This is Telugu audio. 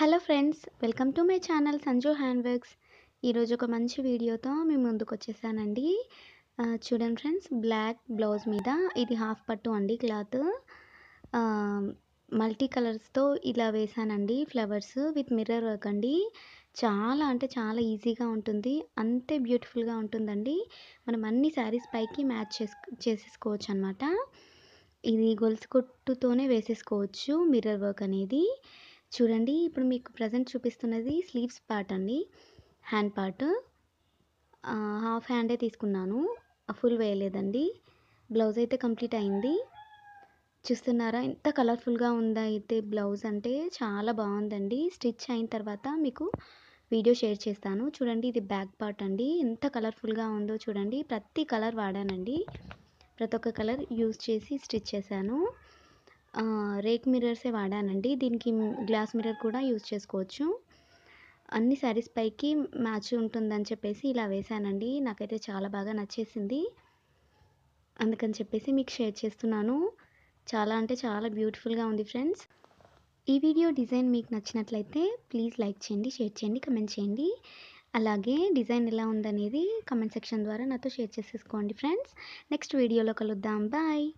hello friends welcome to my channel Sanju hand works ఈరోజు ఒక మంచి వీడియోతో మేము ముందుకు వచ్చేసానండి చూడండి ఫ్రెండ్స్ బ్లాక్ బ్లౌజ్ మీద ఇది హాఫ్ పట్టు అండి క్లాత్ మల్టీ కలర్స్తో ఇలా వేసానండి ఫ్లవర్స్ విత్ మిర్రర్ వర్క్ అండి చాలా అంటే చాలా ఈజీగా ఉంటుంది అంతే బ్యూటిఫుల్గా ఉంటుందండి మనం అన్ని శారీస్ పైకి మ్యాచ్ చేసేసుకోవచ్చు అనమాట ఇది గొలుసు కొట్టుతోనే వేసేసుకోవచ్చు మిర్రర్ వర్క్ అనేది చూడండి ఇప్పుడు మీకు ప్రజెంట్ చూపిస్తున్నది స్లీవ్స్ పార్ట్ అండి హ్యాండ్ పార్ట్ హాఫ్ హ్యాండే తీసుకున్నాను ఫుల్ వేయలేదండి బ్లౌజ్ అయితే కంప్లీట్ అయింది చూస్తున్నారా ఎంత కలర్ఫుల్గా ఉందా అయితే బ్లౌజ్ అంటే చాలా బాగుందండి స్టిచ్ అయిన తర్వాత మీకు వీడియో షేర్ చేస్తాను చూడండి ఇది బ్యాక్ పార్ట్ అండి ఎంత కలర్ఫుల్గా ఉందో చూడండి ప్రతి కలర్ వాడానండి ప్రతి ఒక్క కలర్ యూజ్ చేసి స్టిచ్ చేశాను రేక్ మిర్రర్సే వాడానండి దీనికి గ్లాస్ మిర్రర్ కూడా యూజ్ చేసుకోవచ్చు అన్ని శారీస్ పైకి మ్యాచ్ ఉంటుందని చెప్పేసి ఇలా వేశానండి నాకైతే చాలా బాగా నచ్చేసింది అందుకని చెప్పేసి మీకు షేర్ చేస్తున్నాను చాలా అంటే చాలా బ్యూటిఫుల్గా ఉంది ఫ్రెండ్స్ ఈ వీడియో డిజైన్ మీకు నచ్చినట్లయితే ప్లీజ్ లైక్ చేయండి షేర్ చేయండి కమెంట్ చేయండి అలాగే డిజైన్ ఎలా ఉందనేది కమెంట్ సెక్షన్ ద్వారా నాతో షేర్ చేసేసుకోండి ఫ్రెండ్స్ నెక్స్ట్ వీడియోలో కలుద్దాం బాయ్